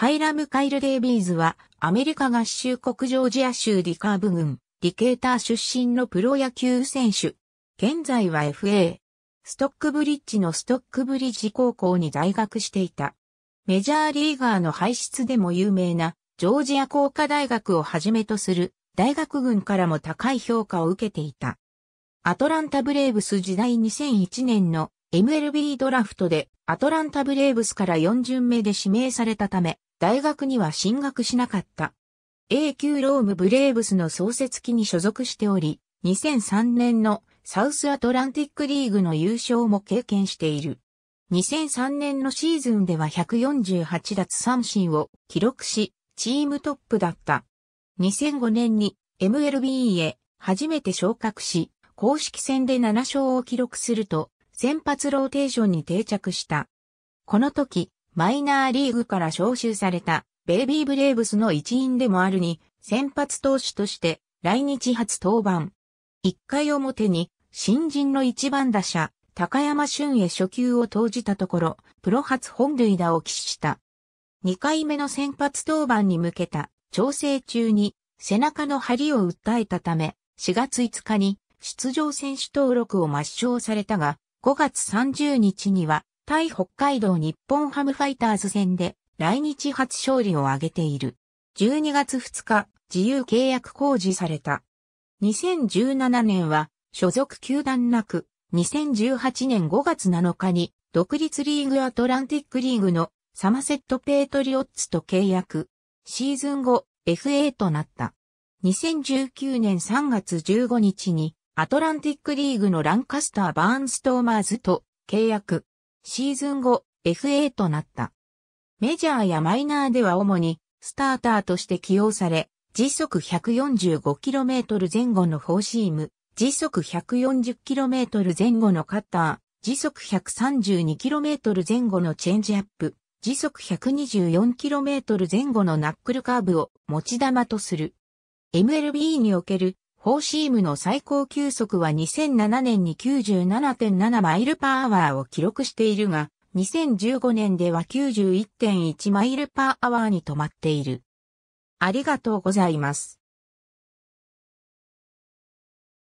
ハイラム・カイル・デイビーズは、アメリカ合衆国ジョージア州ディカーブ郡、ディケーター出身のプロ野球選手。現在は FA。ストックブリッジのストックブリッジ高校に在学していた。メジャーリーガーの輩出でも有名な、ジョージア工科大学をはじめとする、大学軍からも高い評価を受けていた。アトランタブレーブス時代2001年の MLB ドラフトでアトランタブレーブスから4巡目で指名されたため、大学には進学しなかった。A 級ロームブレーブスの創設期に所属しており、2003年のサウスアトランティックリーグの優勝も経験している。2003年のシーズンでは148奪三振を記録し、チームトップだった。2005年に MLB へ初めて昇格し、公式戦で7勝を記録すると、先発ローテーションに定着した。この時、マイナーリーグから招集されたベイビーブレーブスの一員でもあるに、先発投手として来日初登板。1回表に新人の一番打者、高山俊へ初球を投じたところ、プロ初本塁打を喫した。2回目の先発登板に向けた調整中に背中の張りを訴えたため、4月5日に出場選手登録を抹消されたが、5月30日には対北海道日本ハムファイターズ戦で来日初勝利を挙げている。12月2日、自由契約公示された。2017年は所属球団なく、2018年5月7日に独立リーグアトランティックリーグのサマセットペートリオッツと契約。シーズン後、FA となった。2019年3月15日にアトランティックリーグのランカスター・バーンストーマーズと契約。シーズン後、FA となった。メジャーやマイナーでは主にスターターとして起用され、時速 145km 前後のフォーシーム、時速 140km 前後のカッター、時速 132km 前後のチェンジアップ、時速 124km 前後のナックルカーブを持ち玉とする。MLB におけるフォーシームの最高球速は2007年に97.7マイルパーアワーを記録しているが、2015年では91.1マイルパーアワーに止まっている。ありがとうございます。